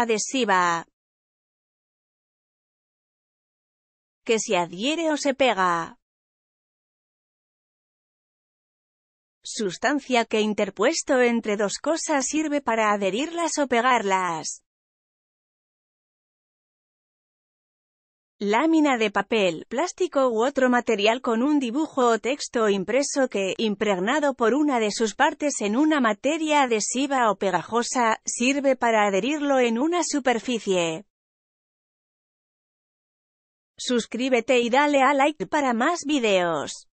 adhesiva que se adhiere o se pega. Sustancia que interpuesto entre dos cosas sirve para adherirlas o pegarlas. lámina de papel, plástico u otro material con un dibujo o texto impreso que, impregnado por una de sus partes en una materia adhesiva o pegajosa, sirve para adherirlo en una superficie. Suscríbete y dale a like para más videos.